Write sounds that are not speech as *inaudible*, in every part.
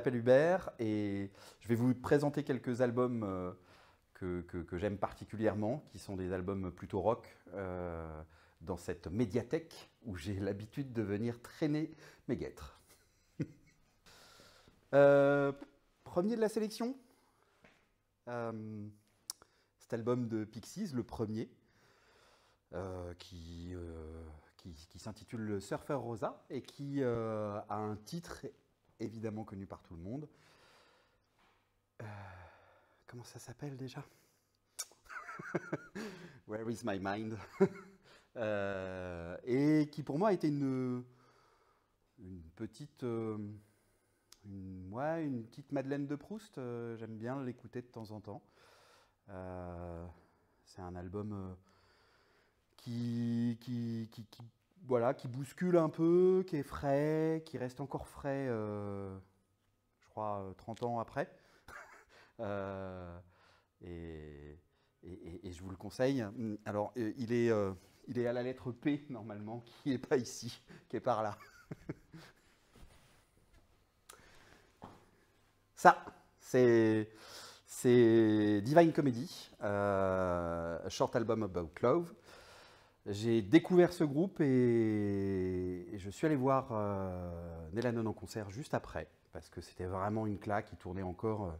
m'appelle Hubert et je vais vous présenter quelques albums euh, que, j'aime particulièrement, qui sont des albums plutôt rock, euh, dans cette médiathèque où j'ai *laughs* l'habitude de venir traîner mes guêtres. *laughs* Euh, premier de la sélection Cet album de Pixies, le premier, qui, qui, qui s'intitule Surfer Rosa et qui a un titre évidemment connu par tout le monde. Euh, comment ça s'appelle déjà *laughs* Where is my mind *laughs* euh, Et qui pour moi a été une, petite. Euh, une, petite Madeleine de Proust. J'aime bien l'écouter de temps en temps. c'est un album qui, qui, qui voilà, qui bouscule un peu, qui est frais, qui reste encore frais, euh, je crois, 30 euh, ans après. *laughs* Euh, et, je vous le conseille. Alors, il est, il est à la lettre P, normalement, *laughs* qui n'est pas ici, qui est par là. *laughs* Ça, c'est... Divine Comedy, short album about love. J'ai découvert ce groupe et, je suis allé voir euh, en concert juste après, parce que c'était vraiment une claque, qui tournait encore euh,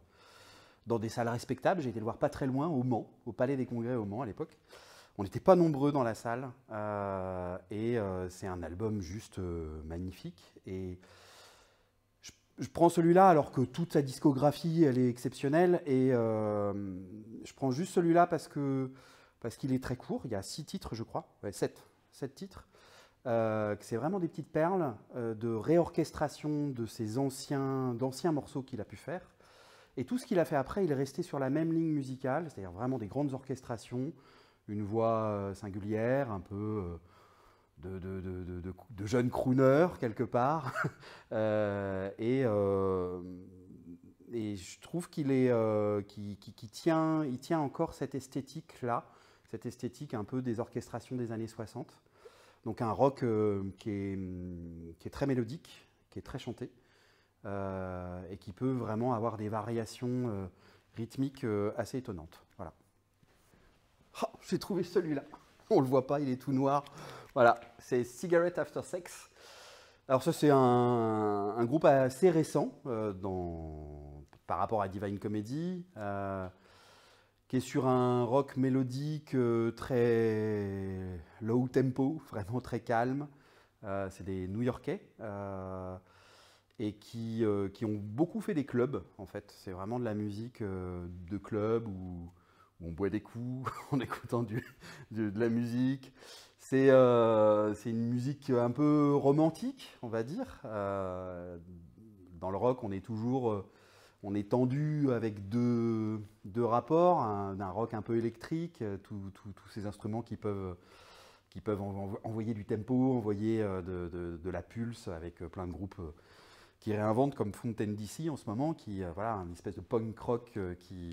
dans des salles respectables. J'ai été le voir pas très loin, au Mans, au Palais des Congrès au Mans à l'époque. On n'était pas nombreux dans la salle euh, et euh, c'est un album juste magnifique. Et je, prends celui-là alors que toute sa discographie, elle est exceptionnelle et je prends juste celui-là parce que parce qu'il est très court, il y a six titres je crois, sept, titres. Euh, c'est vraiment des petites perles euh, de réorchestration de ces anciens, d'anciens morceaux qu'il a pu faire. Et tout ce qu'il a fait après, il est resté sur la même ligne musicale, c'est-à-dire vraiment des grandes orchestrations, une voix euh, singulière, un peu euh, de, jeune crooner quelque part. *laughs* et, et, je trouve qu'il est, qui, tient, il tient encore cette esthétique-là cette esthétique un peu des orchestrations des années 60. Donc un rock euh, hum, qui, est, très mélodique, qui est très chanté, euh, et qui peut vraiment avoir des variations euh, rythmiques assez étonnantes. Voilà. Ah, j'ai trouvé celui-là. On le voit pas, il est tout noir. Voilà, c'est Cigarette After Sex. Alors ça c'est un, groupe assez récent dans, par rapport à Divine Comedy qui est sur un rock mélodique euh, très low tempo, *laughs* vraiment très calme. Euh, c'est des New-Yorkais euh, et qui, qui, ont beaucoup fait des clubs en fait. C'est vraiment de la musique de club où, on boit des coups *laughs* en écoutant du, de, de la musique. C'est une musique un peu romantique, on va dire. dans le rock, on est toujours on est tendu avec deux, rapports, un, rock un peu électrique, euh, tous ces instruments qui peuvent, qui peuvent envoyer du tempo, envoyer euh, de, la pulse avec euh, plein de groupes qui réinventent comme Fontaine DC en ce moment, qui voilà une espèce de punk rock qui,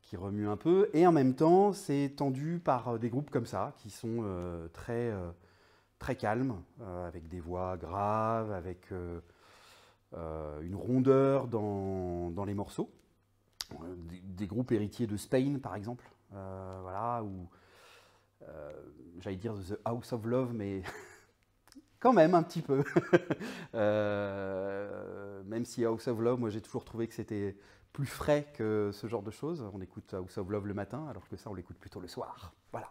qui remue un peu. Et en même temps, c'est tendu par des groupes comme ça, qui sont très, très calmes, avec des voix graves, avec euh, une rondeur dans, dans les morceaux. Euh, des, groupes héritiers de Spain, par exemple, euh, voilà, ou j'allais dire The House of Love, mais *laughs* quand même un petit peu. *laughs* même si House of Love, moi j'ai toujours trouvé que c'était plus frais que ce genre de choses. On écoute House of Love le matin, alors que ça on l'écoute plutôt le soir. Voilà.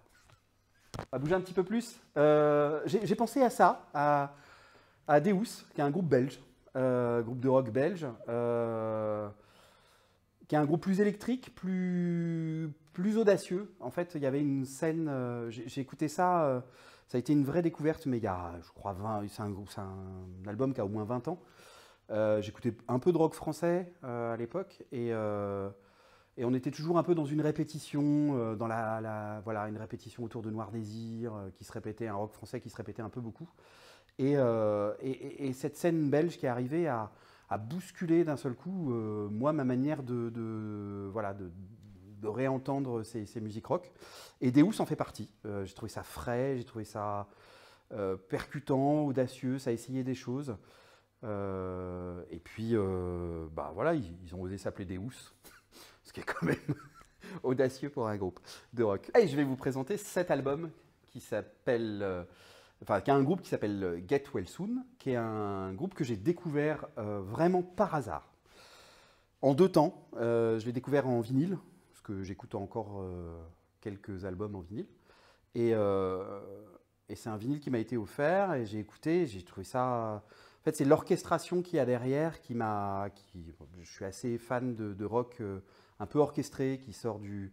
On va bouger un petit peu plus. j'ai pensé à ça, à, à Deus, qui est un groupe belge, euh, groupe de rock belge, euh, qui est un groupe plus électrique, plus, plus audacieux. En fait, il y avait une scène, euh, j'ai écouté ça, ça a été une vraie découverte, mais il y a, je crois, 20, c'est un, album qui a au moins 20 ans. J'écoutais un peu de rock français à l'époque, et, et, on était toujours un peu dans une répétition, dans la, la, voilà, une répétition autour de Noir Désir, qui se répétait, un rock français qui se répétait un peu beaucoup. Euh, et, cette scène belge qui est arrivée à, à bousculer d'un seul coup, euh, moi, ma manière de, voilà, de, réentendre ces, musiques rock. Et Deus en fait partie. Euh, j'ai trouvé ça frais, j'ai trouvé ça percutant, audacieux, ça a essayé des choses. et puis, bah voilà, ils, ont osé s'appeler Deus, *laughs* ce qui est quand même *laughs* audacieux pour un groupe de rock. Et je vais vous présenter cet album qui s'appelle enfin, qui a un groupe qui s'appelle euh, Get Well Soon, qui est un groupe que j'ai découvert euh, vraiment par hasard. En deux temps, euh, je l'ai découvert en vinyle, parce que j'écoute encore quelques albums en vinyle. Et, c'est un vinyle qui m'a été offert, et j'ai écouté, j'ai trouvé ça... En fait, c'est l'orchestration qu'il y a derrière qui m'a... Qui... Je suis assez fan de rock un peu orchestré, qui sort du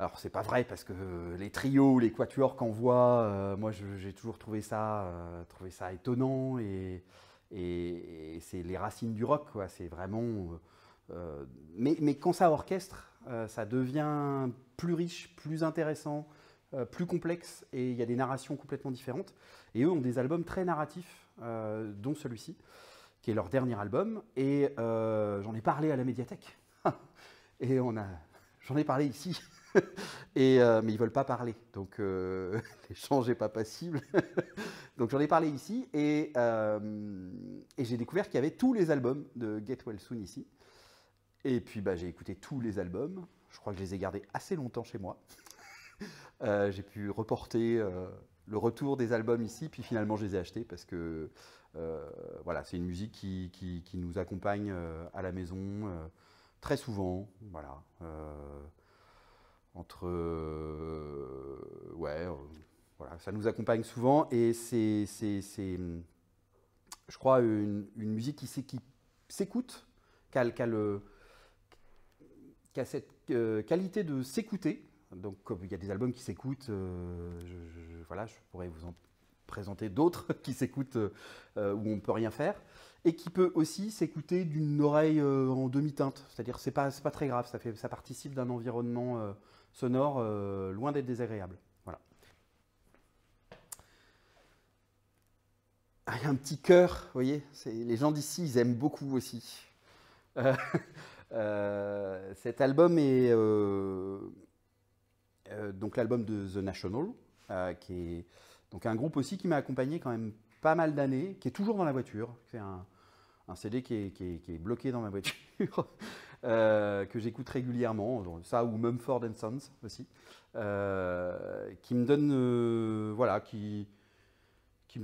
alors c'est pas vrai parce que euh, les trios, les quatuors qu'on voit, euh, moi j'ai toujours trouvé ça, euh, ça étonnant et, c'est les racines du rock quoi. C'est vraiment. mais, mais, quand ça orchestre, ça devient plus riche, plus intéressant, plus complexe et il y a des narrations complètement différentes. Et eux ont des albums très narratifs, dont celui-ci, qui est leur dernier album. Et j'en ai parlé à la médiathèque *laughs* et on a, j'en ai parlé ici. *laughs* *laughs* et, euh, mais ils ne veulent pas parler. Donc euh, *laughs* l'échange n'est pas possible *laughs* donc j'en ai parlé ici euh, et, j'ai découvert qu'il y avait tous les albums de Get Well Soon ici. Et puis bah, j'ai écouté tous les albums. Je crois que je les ai gardés assez longtemps chez moi. j'ai pu reporter le retour des albums ici, puis finalement je les ai achetés parce que voilà, c'est une musique qui, qui nous accompagne à la maison très souvent. Voilà entre euh, ouais, euh, voilà, ça nous accompagne souvent et c'est, je crois, une, musique qui, s'écoute, qui a, cette euh, qualité de s'écouter. Donc, comme il y a des albums qui s'écoutent, je, voilà, je pourrais vous en présenter d'autres *laughs* qui s'écoutent où on peut rien faire et qui peut aussi s'écouter d'une oreille en demi-teinte. C'est-à-dire, c'est pas, pas très grave, ça, fait, ça participe d'un environnement sonore euh, loin d'être désagréable. Voilà. Ah, il y a un petit cœur, vous voyez, les gens d'ici, ils aiment beaucoup aussi. Euh, *laughs* euh, cet album est donc l'album de The National, qui est donc un groupe aussi qui m'a accompagné quand même pas mal d'années, qui est toujours dans la voiture. C'est un, CD qui est bloqué dans ma voiture. *laughs* Euh, que j'écoute régulièrement, ça ou Mumford Sons aussi, euh, qui me donne, euh, voilà, qui, qui,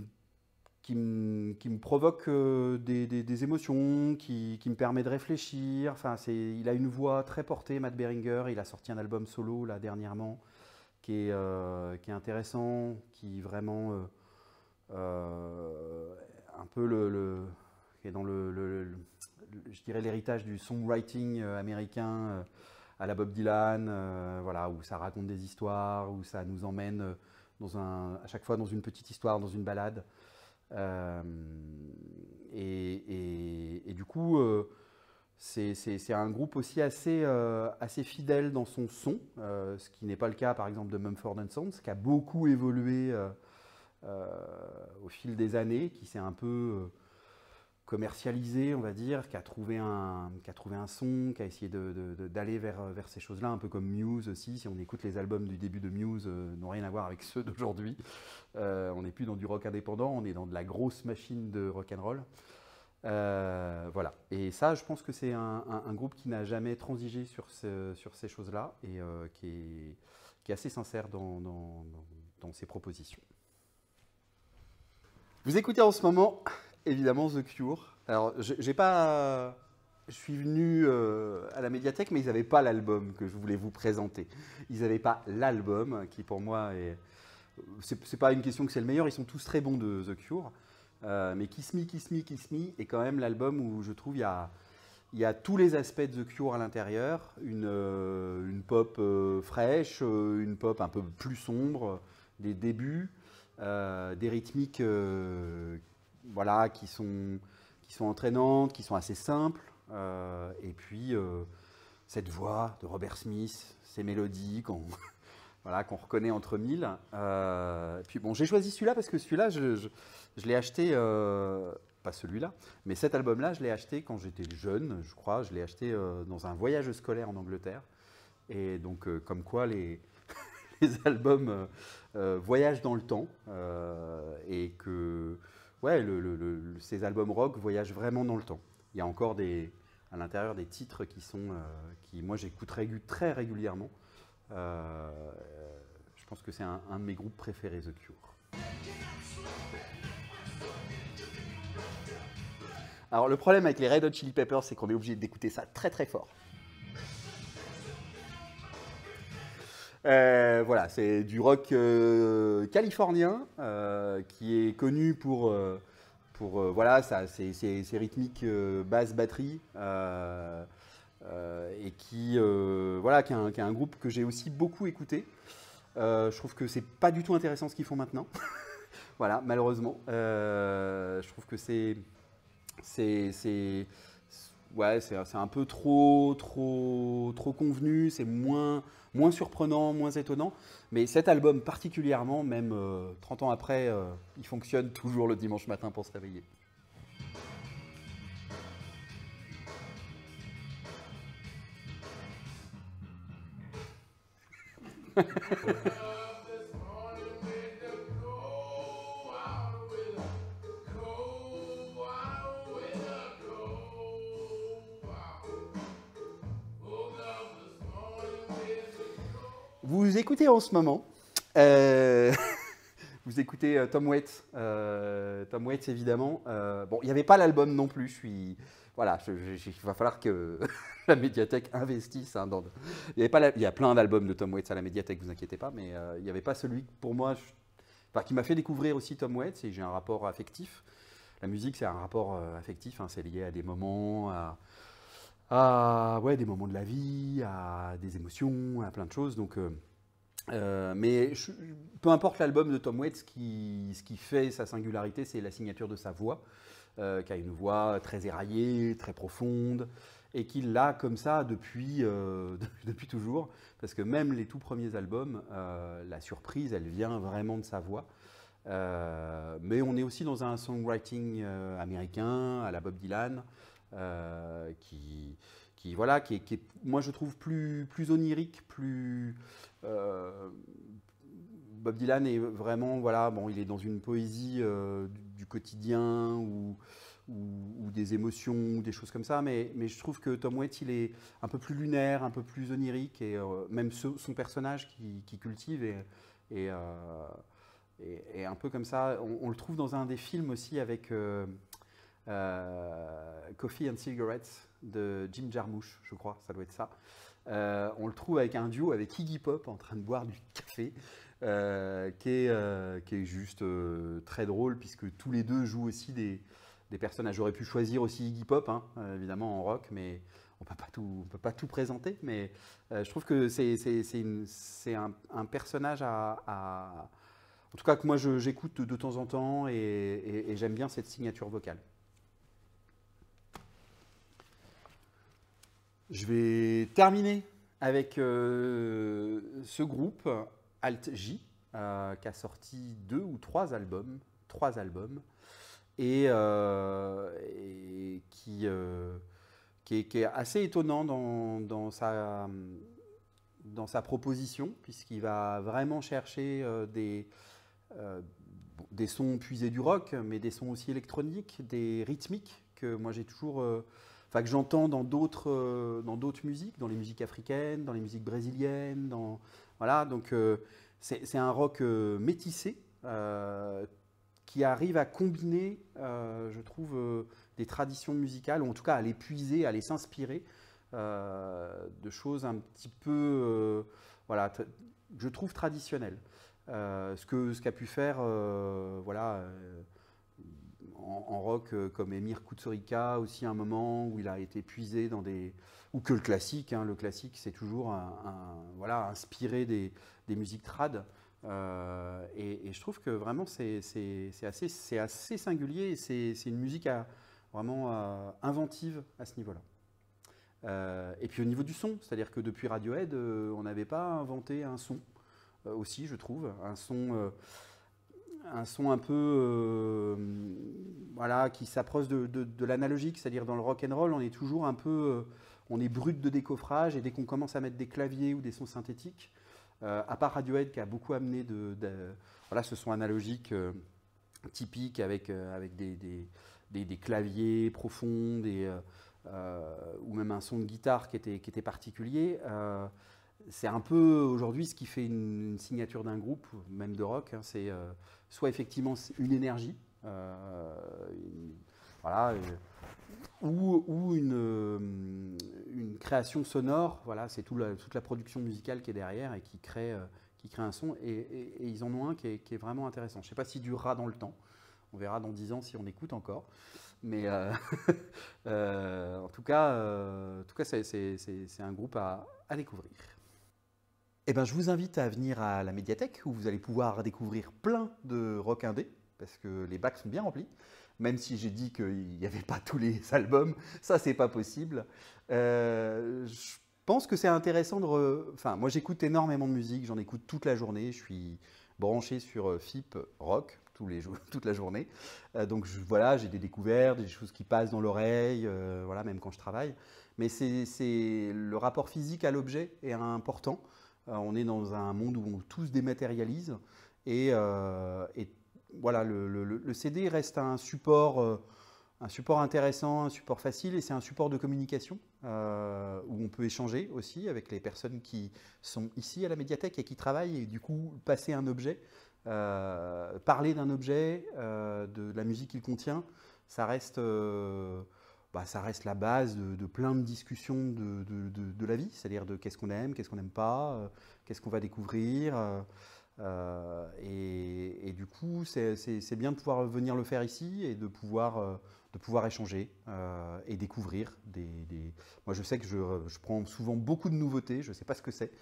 me, provoque des, émotions, qui, me permet de réfléchir. Enfin, c'est, il a une voix très portée, Matt Beringer. Il a sorti un album solo là dernièrement, qui est, qui est intéressant, qui vraiment un peu le, est dans le je dirais, l'héritage du songwriting euh, américain euh, à la Bob Dylan, euh, voilà, où ça raconte des histoires, où ça nous emmène dans un, à chaque fois dans une petite histoire, dans une balade. et, du coup, c'est un groupe aussi assez, assez fidèle dans son son, ce qui n'est pas le cas par exemple de Mumford Sons, qui a beaucoup évolué au fil des années, qui s'est un peu commercialisé, on va dire, qui a trouvé un, qui trouvé un son, qui a essayé d'aller vers, vers ces choses-là, un peu comme Muse aussi. Si on écoute les albums du début de Muse, euh, n'ont rien à voir avec ceux d'aujourd'hui. Euh, on n'est plus dans du rock indépendant, on est dans de la grosse machine de rock and roll. Euh, voilà. Et ça, je pense que c'est un, groupe qui n'a jamais transigé sur, sur ces choses-là et qui est, est, assez sincère dans, dans ses propositions. Vous écoutez en ce moment évidemment The Cure. Alors, j'ai pas. Je suis venu euh, à la médiathèque, mais ils n'avaient pas l'album que je voulais vous présenter. Ils n'avaient pas l'album qui, pour moi, est. C'est pas une question que c'est le meilleur, ils sont tous très bons de The Cure. Euh, mais Kiss Me, Kiss Me, Kiss Me est quand même l'album où je trouve il y a, il y tous les aspects de The Cure à l'intérieur. Une, euh, une, pop fraîche, une pop un peu plus sombre, des débuts, des rythmiques voilà, qui sont, qui sont entraînantes, qui sont assez simples. Euh, et puis, euh, cette voix de Robert Smith, ces mélodies qu'on *laughs* voilà, qu'on reconnaît entre mille. Euh, puis, bon, j'ai choisi celui-là parce que celui-là, je, je, l'ai acheté, pas celui-là, mais cet album-là, je l'ai acheté quand j'étais jeune, je crois. Je l'ai acheté dans un voyage scolaire en Angleterre. Et donc, comme quoi les, *laughs* les albums voyagent dans le temps et que ouais, ces albums rock voyagent vraiment dans le temps. Il y a encore à l'intérieur des titres qui sont, euh, qui moi j'écoute très régulièrement. Euh, je pense que c'est un, un, de mes groupes préférés, The Cure. Alors le problème avec les Red Hot Chili Peppers, c'est qu'on est obligé d'écouter ça très très fort. Euh, voilà, c'est du rock euh, californien euh, qui est connu pour, pour voilà, ça, ses, rythmiques basse batterie et qui voilà, qui est, un, groupe que j'ai aussi beaucoup écouté. je trouve que c'est pas du tout intéressant ce qu'ils font maintenant. *laughs* voilà, malheureusement, je trouve que c'est c'est ouais, c'est un peu trop, trop, trop convenu, c'est moins, moins surprenant, moins étonnant. Mais cet album particulièrement, même 30 euh, ans après, euh, il fonctionne toujours le dimanche matin pour se réveiller. *laughs* Vous écoutez en ce moment, euh, *laughs* vous écoutez euh, Tom Waits, euh, Tom Waits évidemment. bon, il n'y avait pas l'album non plus. Je suis, voilà, il va falloir que *laughs* la médiathèque investisse. Hein, il, y a plein d'albums de Tom Waits à la médiathèque, vous inquiétez pas, mais il n'y avait pas celui pour moi, qui m'a fait découvrir aussi Tom Waits et j'ai un rapport affectif. La musique, c'est un rapport affectif, hein, c'est lié à des moments, à, à ouais, des moments de la vie, à des émotions, à plein de choses. Donc, euh, euh, mais peu importe l'album de Tom Waits, qui, ce qui fait sa singularité, c'est la signature de sa voix, euh, qui a une voix très éraillée, très profonde, et qu'il l'a comme ça depuis, *laughs* depuis toujours, parce que même les tout premiers albums, la surprise, elle vient vraiment de sa voix. mais on est aussi dans un songwriting américain, à la Bob Dylan, euh, qui, qui, voilà, qui, est, moi je trouve plus, plus onirique, plus euh, Bob Dylan est vraiment voilà, bon, il est dans une poésie euh, du, quotidien ou, ou, des émotions ou des choses comme ça, mais, mais je trouve que Tom Waits il est un peu plus lunaire, un peu plus onirique et même son personnage qui, cultive et, et un peu comme ça, on, le trouve dans un des films aussi avec, euh, Coffee and Cigarettes de Jim Jarmusch, je crois, ça doit être ça. Euh, on le trouve avec un duo avec Iggy Pop en train de boire du café, euh, qui, est, qui, est, juste très drôle puisque tous les deux jouent aussi des, des personnages. J'aurais pu choisir aussi Iggy Pop, hein, évidemment en rock, mais on ne pas tout, peut pas tout présenter. Mais je trouve que c'est un, un, personnage à, en tout cas que moi j'écoute de, temps en temps et j'aime bien cette signature vocale. Je vais terminer avec euh, ce groupe Alt J euh, qui a sorti deux ou trois albums, trois albums, et, euh, qui, est, assez étonnant dans, sa, dans sa proposition puisqu'il va vraiment chercher des des sons puisés du rock, mais des sons aussi électroniques, des rythmiques que moi j'ai toujours que j'entends dans d'autres euh, dans d'autres musiques, dans les musiques africaines, dans les musiques brésiliennes, dans voilà. Donc euh, c'est un rock euh, métissé qui arrive à combiner, je trouve, des traditions musicales ou en tout cas à les puiser, à les s'inspirer de choses un petit peu voilà, je trouve traditionnelles. ce que ce qu'a pu faire voilà en, rock euh, comme Emir Kusturica aussi un moment où il a été puisé dans des ou que le classique hein, le classique c'est toujours un, voilà inspiré des, musiques trad euh, et, je trouve que vraiment c'est assez, assez singulier c'est une musique vraiment euh, inventive à ce niveau-là. et puis au niveau du son, c'est-à-dire que depuis Radiohead, on n'avait pas inventé un son aussi, je trouve, un son un son un peu euh, voilà qui s'approche de, de, l'analogique, c'est-à-dire dans le rock and roll, on est toujours un peu euh, on est brut de décoffrage et dès qu'on commence à mettre des claviers ou des sons synthétiques, euh, à part Radiohead qui a beaucoup amené de, voilà ce son analogique typique avec avec des, des, claviers profonds, ou même un son de guitare qui était qui était particulier c'est un peu aujourd'hui ce qui fait une, signature d'un groupe, même de rock. Hein, c'est euh, soit effectivement une énergie, euh, voilà, euh, ou, une, une, création sonore. Voilà, c'est tout toute la production musicale qui est derrière et qui crée, qui crée un son. Et, ils en ont un qui est, vraiment intéressant. Je ne sais pas s'il durera dans le temps. On verra dans dix ans si on écoute encore. Mais *laughs* en tout cas, en tout cas c'est, un groupe à découvrir. Eh ben, je vous invite à venir à la médiathèque où vous allez pouvoir découvrir plein de rock indé parce que les bacs sont bien remplis. Même si j'ai dit qu'il n'y avait pas tous les *laughs* albums, ça c'est pas possible. Euh, je pense que c'est intéressant de. Enfin, moi j'écoute énormément de musique, j'en écoute toute la journée. Je suis branché sur euh, FIP rock tous *laughs* toute la journée. Euh, donc voilà, j'ai des découvertes, des choses qui passent dans l'oreille, voilà, même quand je travaille. Mais c'est le rapport physique à l'objet est important. Euh, on est dans un monde où on tous dématérialise. Et, euh, voilà, le, CD reste un support, euh, un support intéressant, un support facile, et c'est un support de communication où on peut échanger aussi avec les personnes qui sont ici à la médiathèque et qui travaillent, et du coup passer un objet, parler d'un objet, de, la musique qu'il contient, ça reste... Bah, ça reste la base de, plein de discussions de, la vie, c'est-à-dire de qu'est-ce qu'on aime, qu'est-ce qu'on n'aime pas, euh, qu'est-ce qu'on va découvrir. Euh, euh, et, du coup, c'est bien de pouvoir venir le faire ici et de pouvoir, de pouvoir échanger et découvrir. Des, Moi, je sais que je, prends souvent beaucoup de nouveautés, je ne sais pas ce que c'est.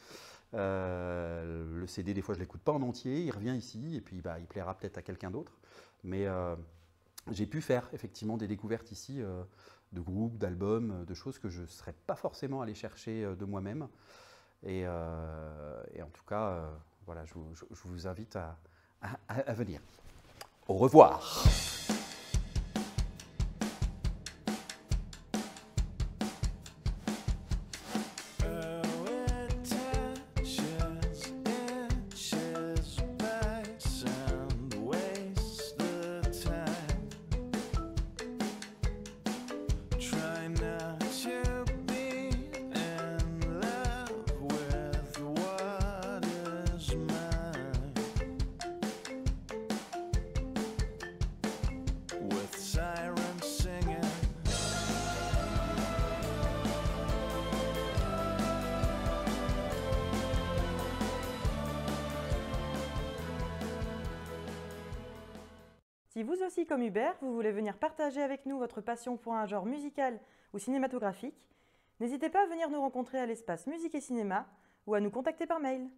le CD, des fois, je ne l'écoute pas en entier, il revient ici et puis bah, il plaira peut-être à quelqu'un d'autre. Mais j'ai pu faire effectivement des découvertes ici de groupes, d'albums, euh, de choses que je ne serais pas forcément allé chercher euh, de moi-même. Euh, et, en tout cas, voilà, je, vous invite à venir. Au revoir. vous aussi, comme Hubert, vous voulez venir partager avec nous votre passion pour un genre musical ou cinématographique, n'hésitez pas à venir nous rencontrer à l'espace Musique et Cinéma ou à nous contacter par mail.